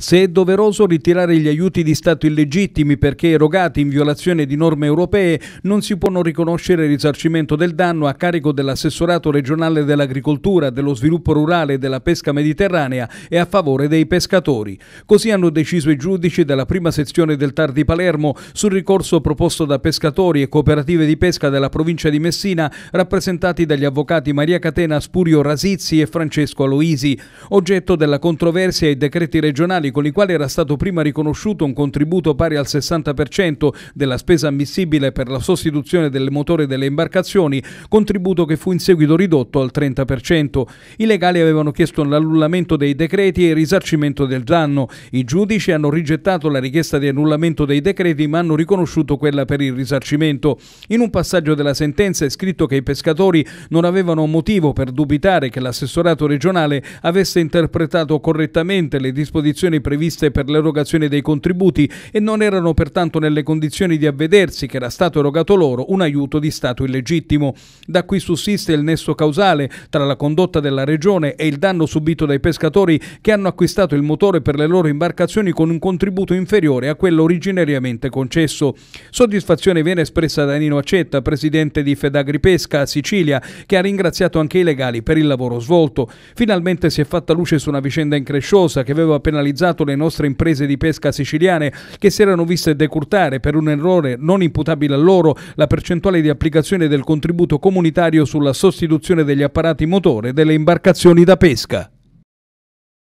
se è doveroso ritirare gli aiuti di Stato illegittimi perché erogati in violazione di norme europee, non si può non riconoscere il risarcimento del danno a carico dell'assessorato regionale dell'agricoltura, dello sviluppo rurale e della pesca mediterranea e a favore dei pescatori. Così hanno deciso i giudici della prima sezione del TAR di Palermo sul ricorso proposto da pescatori e cooperative di pesca della provincia di Messina rappresentati dagli avvocati Maria Catena Spurio Rasizzi e Francesco Aloisi, oggetto della controversia i decreti regionali regionali con i quali era stato prima riconosciuto un contributo pari al 60% della spesa ammissibile per la sostituzione del motore delle imbarcazioni, contributo che fu in seguito ridotto al 30%. I legali avevano chiesto l'annullamento dei decreti e il risarcimento del danno. I giudici hanno rigettato la richiesta di annullamento dei decreti ma hanno riconosciuto quella per il risarcimento. In un passaggio della sentenza è scritto che i pescatori non avevano motivo per dubitare che l'assessorato regionale avesse interpretato correttamente le disposizioni procedure previste per l'erogazione dei contributi e non erano pertanto nelle condizioni di avvedersi che era stato erogato loro un aiuto di Stato illegittimo. Da qui sussiste il nesso causale tra la condotta della Regione e il danno subito dai pescatori che hanno acquistato il motore per le loro imbarcazioni con un contributo inferiore a quello originariamente concesso. Soddisfazione viene espressa da Nino Accetta, presidente di Fedagri Pesca a Sicilia, che ha ringraziato anche i legali per il lavoro svolto. Finalmente si è fatta luce su una vicenda incresciosa che aveva penalizzato penalizzato le nostre imprese di pesca siciliane che si erano viste decurtare per un errore non imputabile a loro la percentuale di applicazione del contributo comunitario sulla sostituzione degli apparati motore delle imbarcazioni da pesca.